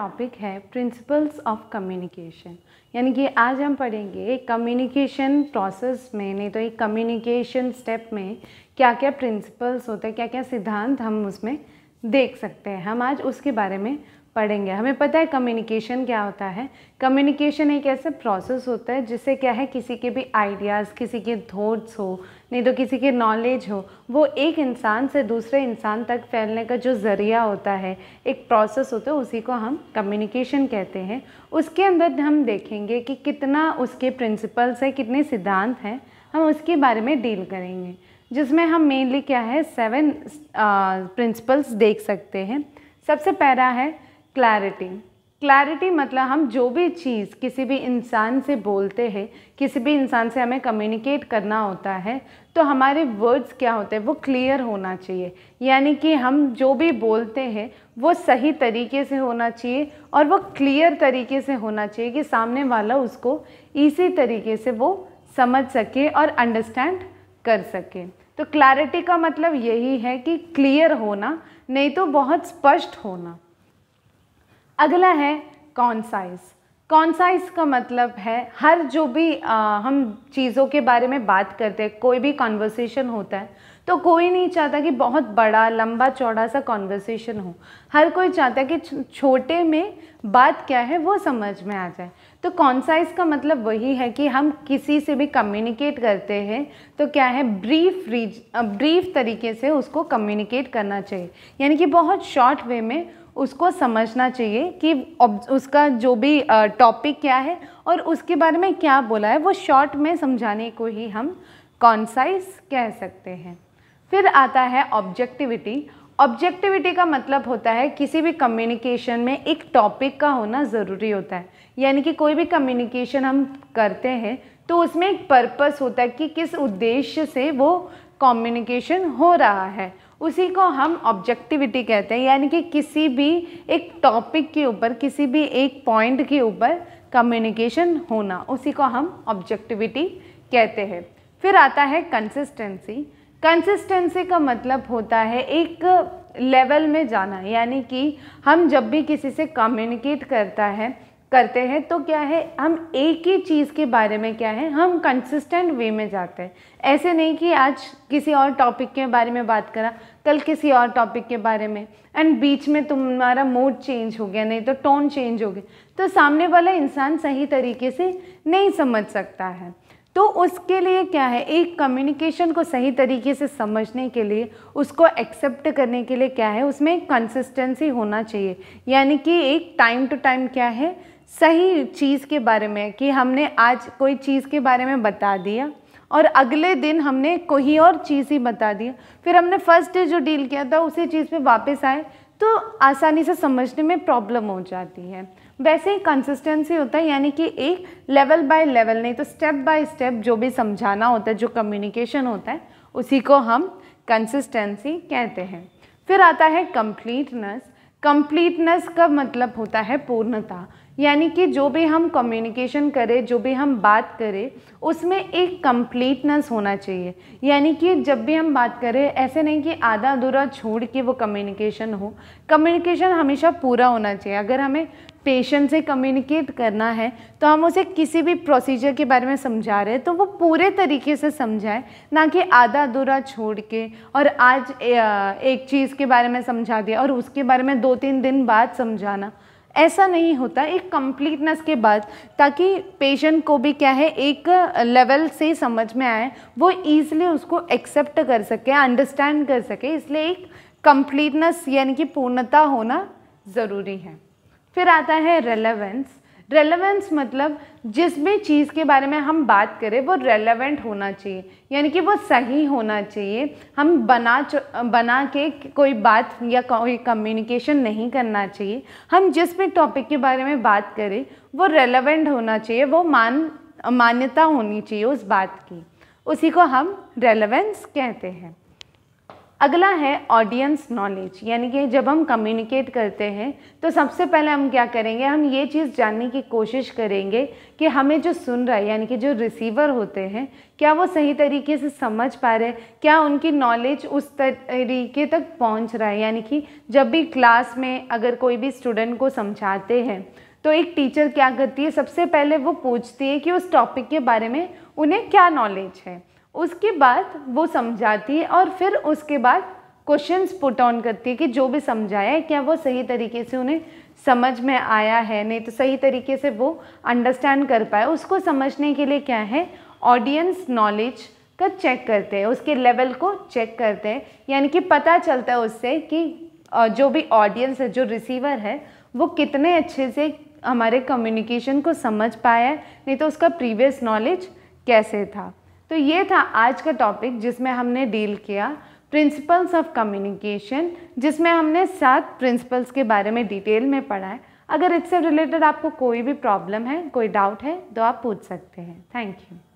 topic है principles of communication यानी कि आज हम पढ़ेंगे कम्युनिकेशन प्रोसेस में नहीं तो एक कम्युनिकेशन स्टेप में क्या क्या प्रिंसिपल्स होते हैं क्या क्या सिद्धांत हम उसमें देख सकते हैं हम आज उसके बारे में पढ़ेंगे हमें पता है कम्युनिकेशन क्या होता है कम्युनिकेशन एक ऐसा प्रोसेस होता है जिससे क्या है किसी के भी आइडियाज़ किसी के थॉट्स हो नहीं तो किसी के नॉलेज हो वो एक इंसान से दूसरे इंसान तक फैलने का जो ज़रिया होता है एक प्रोसेस होता है उसी को हम कम्युनिकेशन कहते हैं उसके अंदर हम देखेंगे कि कितना उसके प्रिंसिपल्स हैं कितने सिद्धांत हैं हम उसके बारे में डील करेंगे जिसमें हम मेनली क्या है सेवन प्रिंसिपल्स uh, देख सकते हैं सबसे पहला है क्लैरिटी क्लैरिटी मतलब हम जो भी चीज़ किसी भी इंसान से बोलते हैं किसी भी इंसान से हमें कम्युनिकेट करना होता है तो हमारे वर्ड्स क्या होते हैं वो क्लियर होना चाहिए यानी कि हम जो भी बोलते हैं वो सही तरीके से होना चाहिए और वो क्लियर तरीके से होना चाहिए कि सामने वाला उसको इसी तरीके से वो समझ सके और अंडरस्टैंड कर सकें तो क्लैरिटी का मतलब यही है कि क्लियर होना नहीं तो बहुत स्पष्ट होना अगला है कॉन्साइज कौन सा इसका मतलब है हर जो भी आ, हम चीज़ों के बारे में बात करते हैं कोई भी कॉन्वर्सेशन होता है तो कोई नहीं चाहता कि बहुत बड़ा लंबा चौड़ा सा कॉन्वर्सेशन हो हर कोई चाहता है कि छोटे में बात क्या है वो समझ में आ जाए तो कौन सा इसका मतलब वही है कि हम किसी से भी कम्युनिकेट करते हैं तो क्या है ब्रीफ रीज ब्रीफ तरीके से उसको कम्युनिकेट करना चाहिए यानी कि बहुत शॉर्ट वे में उसको समझना चाहिए कि उसका जो भी टॉपिक क्या है और उसके बारे में क्या बोला है वो शॉर्ट में समझाने को ही हम कॉन्साइज कह सकते हैं फिर आता है ऑब्जेक्टिविटी ऑब्जेक्टिविटी का मतलब होता है किसी भी कम्युनिकेशन में एक टॉपिक का होना ज़रूरी होता है यानी कि कोई भी कम्युनिकेशन हम करते हैं तो उसमें एक पर्पस होता है कि किस उद्देश्य से वो कम्युनिकेशन हो रहा है उसी को हम ऑब्जेक्टिविटी कहते हैं यानी कि किसी भी एक टॉपिक के ऊपर किसी भी एक पॉइंट के ऊपर कम्युनिकेशन होना उसी को हम ऑब्जेक्टिविटी कहते हैं फिर आता है कंसिस्टेंसी कंसिस्टेंसी का मतलब होता है एक लेवल में जाना यानी कि हम जब भी किसी से कम्युनिकेट करता है करते हैं तो क्या है हम एक ही चीज़ के बारे में क्या है हम कंसिस्टेंट वे में जाते हैं ऐसे नहीं कि आज किसी और टॉपिक के बारे में बात करा कल किसी और टॉपिक के बारे में एंड बीच में तुम्हारा मूड चेंज हो गया नहीं तो टोन चेंज हो गया तो सामने वाला इंसान सही तरीके से नहीं समझ सकता है तो उसके लिए क्या है एक कम्युनिकेशन को सही तरीके से समझने के लिए उसको एक्सेप्ट करने के लिए क्या है उसमें कंसिस्टेंसी होना चाहिए यानी कि एक टाइम टू टाइम क्या है सही चीज़ के बारे में कि हमने आज कोई चीज़ के बारे में बता दिया और अगले दिन हमने कोई और चीज़ ही बता दी फिर हमने फर्स्ट डे जो डील किया था उसी चीज़ पे वापस आए तो आसानी से समझने में प्रॉब्लम हो जाती है वैसे ही कंसिस्टेंसी होता है यानी कि एक लेवल बाय लेवल नहीं तो स्टेप बाय स्टेप जो भी समझाना होता है जो कम्युनिकेशन होता है उसी को हम कंसिस्टेंसी कहते हैं फिर आता है कंप्लीटनेस कंप्लीटनेस का मतलब होता है पूर्णता यानी कि जो भी हम कम्युनिकेशन करें जो भी हम बात करें उसमें एक कम्प्लीटनेस होना चाहिए यानी कि जब भी हम बात करें ऐसे नहीं कि आधा अधूरा छोड़ के वो कम्युनिकेशन हो कम्युनिकेशन हमेशा पूरा होना चाहिए अगर हमें पेशेंट से कम्युनिकेट करना है तो हम उसे किसी भी प्रोसीजर के बारे में समझा रहे हैं तो वो पूरे तरीके से समझाएं ना कि आधा अधूरा छोड़ के और आज एक चीज़ के बारे में समझा दिया और उसके बारे में दो तीन दिन बाद समझाना ऐसा नहीं होता एक कम्प्लीटनेस के बाद ताकि पेशेंट को भी क्या है एक लेवल से समझ में आए वो ईजिली उसको एक्सेप्ट कर सके अंडरस्टैंड कर सके इसलिए एक कम्प्लीटनेस यानी कि पूर्णता होना ज़रूरी है फिर आता है रेलेवेंस रेलेवेंस मतलब जिस भी चीज़ के बारे में हम बात करें वो रेलेवेंट होना चाहिए यानी कि वो सही होना चाहिए हम बना बना के कोई बात या कोई कम्युनिकेशन नहीं करना चाहिए हम जिस भी टॉपिक के बारे में बात करें वो रेलेवेंट होना चाहिए वो मान मान्यता होनी चाहिए उस बात की उसी को हम रेलेवेंस कहते हैं अगला है ऑडियंस नॉलेज यानी कि जब हम कम्युनिकेट करते हैं तो सबसे पहले हम क्या करेंगे हम ये चीज़ जानने की कोशिश करेंगे कि हमें जो सुन रहा है यानी कि जो रिसीवर होते हैं क्या वो सही तरीके से समझ पा रहे हैं क्या उनकी नॉलेज उस तरीके तक पहुंच रहा है यानी कि जब भी क्लास में अगर कोई भी स्टूडेंट को समझाते हैं तो एक टीचर क्या करती है सबसे पहले वो पूछती है कि उस टॉपिक के बारे में उन्हें क्या नॉलेज है उसके बाद वो समझाती है और फिर उसके बाद क्वेश्चन पुट ऑन करती है कि जो भी समझाया है क्या वो सही तरीके से उन्हें समझ में आया है नहीं तो सही तरीके से वो अंडरस्टैंड कर पाए उसको समझने के लिए क्या है ऑडियंस नॉलेज का चेक करते हैं उसके लेवल को चेक करते हैं यानी कि पता चलता है उससे कि जो भी ऑडियंस है जो रिसीवर है वो कितने अच्छे से हमारे कम्युनिकेशन को समझ पाया है नहीं तो उसका प्रीवियस नॉलेज कैसे था तो ये था आज का टॉपिक जिसमें हमने डील किया प्रिंसिपल्स ऑफ कम्युनिकेशन जिसमें हमने सात प्रिंसिपल्स के बारे में डिटेल में पढ़ा है अगर इससे रिलेटेड आपको कोई भी प्रॉब्लम है कोई डाउट है तो आप पूछ सकते हैं थैंक यू